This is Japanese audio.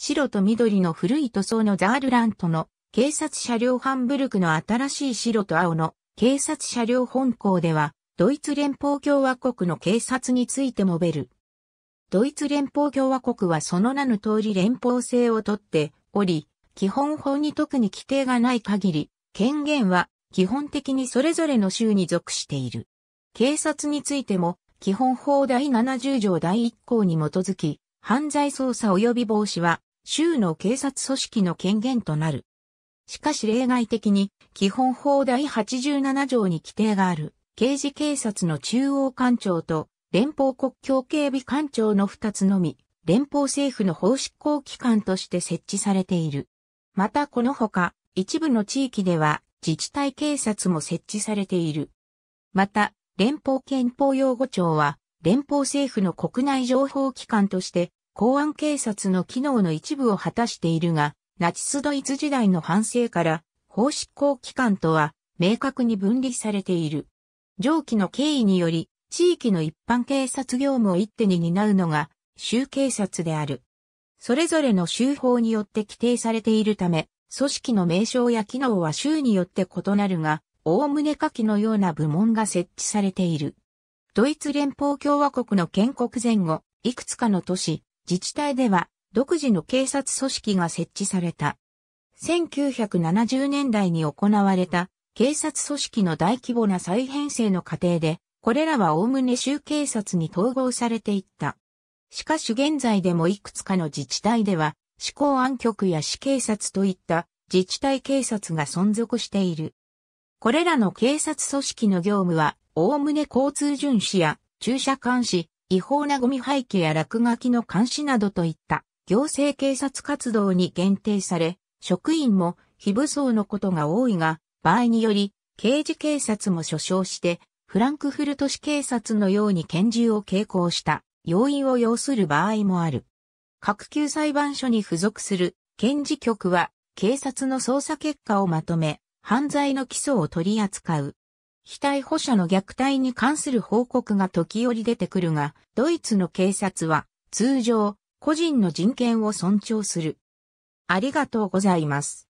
白と緑の古い塗装のザールラントの警察車両ハンブルクの新しい白と青の警察車両本校では、ドイツ連邦共和国の警察についてもべる。ドイツ連邦共和国はその名の通り連邦制をとっており、基本法に特に規定がない限り、権限は基本的にそれぞれの州に属している。警察についても、基本法第70条第1項に基づき、犯罪捜査及び防止は州の警察組織の権限となる。しかし例外的に、基本法第87条に規定がある、刑事警察の中央官庁と、連邦国境警備官庁の2つのみ、連邦政府の法執行機関として設置されている。またこのほか、一部の地域では、自治体警察も設置されている。また、連邦憲法擁護庁は、連邦政府の国内情報機関として、公安警察の機能の一部を果たしているが、ナチスドイツ時代の反省から法執行機関とは明確に分離されている。上記の経緯により、地域の一般警察業務を一手に担うのが州警察である。それぞれの州法によって規定されているため、組織の名称や機能は州によって異なるが、おおむね下記のような部門が設置されている。ドイツ連邦共和国の建国前後、いくつかの都市、自治体では独自の警察組織が設置された。1970年代に行われた警察組織の大規模な再編成の過程で、これらはおおむね州警察に統合されていった。しかし現在でもいくつかの自治体では、市公安局や市警察といった自治体警察が存続している。これらの警察組織の業務は、おおむね交通巡視や駐車監視、違法なゴミ廃棄や落書きの監視などといった行政警察活動に限定され、職員も非武装のことが多いが、場合により、刑事警察も所掌して、フランクフルト市警察のように拳銃を携行した要因を要する場合もある。各級裁判所に付属する検事局は警察の捜査結果をまとめ、犯罪の基礎を取り扱う非逮捕者の虐待に関する報告が時折出てくるが、ドイツの警察は通常個人の人権を尊重する。ありがとうございます。